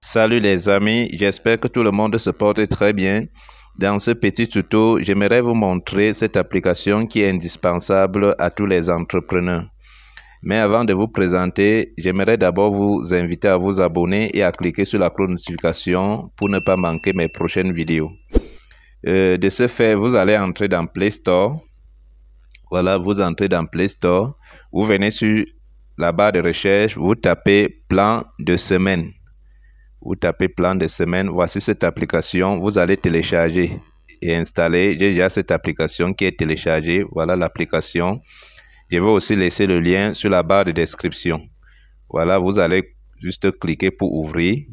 Salut les amis, j'espère que tout le monde se porte très bien. Dans ce petit tuto, j'aimerais vous montrer cette application qui est indispensable à tous les entrepreneurs. Mais avant de vous présenter, j'aimerais d'abord vous inviter à vous abonner et à cliquer sur la cloche notification pour ne pas manquer mes prochaines vidéos. Euh, de ce fait, vous allez entrer dans Play Store voilà, vous entrez dans Play Store. Vous venez sur la barre de recherche. Vous tapez plan de semaine. Vous tapez plan de semaine. Voici cette application. Vous allez télécharger et installer. J'ai déjà cette application qui est téléchargée. Voilà l'application. Je vais aussi laisser le lien sur la barre de description. Voilà, vous allez juste cliquer pour ouvrir.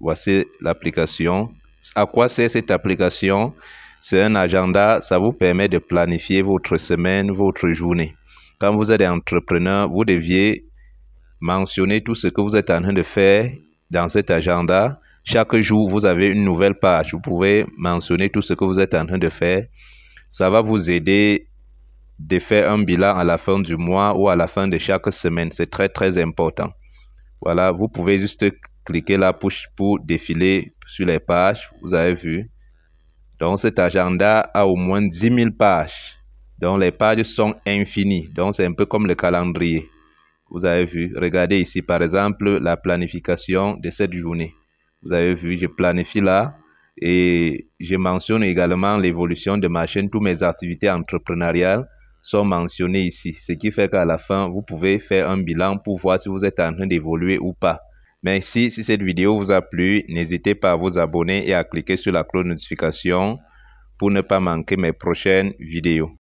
Voici l'application. À quoi sert cette application c'est un agenda, ça vous permet de planifier votre semaine, votre journée. Quand vous êtes entrepreneur, vous deviez mentionner tout ce que vous êtes en train de faire dans cet agenda. Chaque jour, vous avez une nouvelle page. Vous pouvez mentionner tout ce que vous êtes en train de faire. Ça va vous aider de faire un bilan à la fin du mois ou à la fin de chaque semaine. C'est très, très important. Voilà, vous pouvez juste cliquer là pouce pour défiler sur les pages. Vous avez vu. Donc cet agenda a au moins 10 000 pages. dont les pages sont infinies. Donc c'est un peu comme le calendrier. Vous avez vu, regardez ici par exemple la planification de cette journée. Vous avez vu, je planifie là et je mentionne également l'évolution de ma chaîne. Toutes mes activités entrepreneuriales sont mentionnées ici. Ce qui fait qu'à la fin, vous pouvez faire un bilan pour voir si vous êtes en train d'évoluer ou pas. Merci si cette vidéo vous a plu. N'hésitez pas à vous abonner et à cliquer sur la cloche de notification pour ne pas manquer mes prochaines vidéos.